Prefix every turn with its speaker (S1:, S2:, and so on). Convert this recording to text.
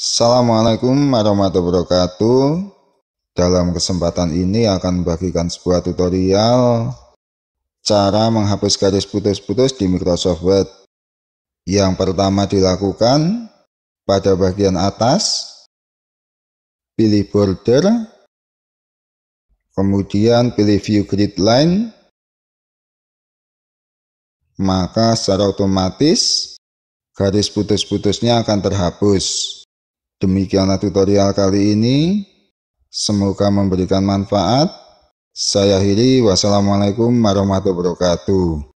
S1: Assalamualaikum warahmatullahi wabarakatuh. Dalam kesempatan ini akan membagikan sebuah tutorial cara menghapus garis putus-putus di Microsoft Word. Yang pertama dilakukan pada bagian atas,
S2: pilih border, kemudian pilih view grid line, maka
S1: secara otomatis garis putus-putusnya akan terhapus. Demikianlah tutorial kali ini. Semoga memberikan manfaat.
S2: Saya Hiri, wassalamualaikum warahmatullahi wabarakatuh.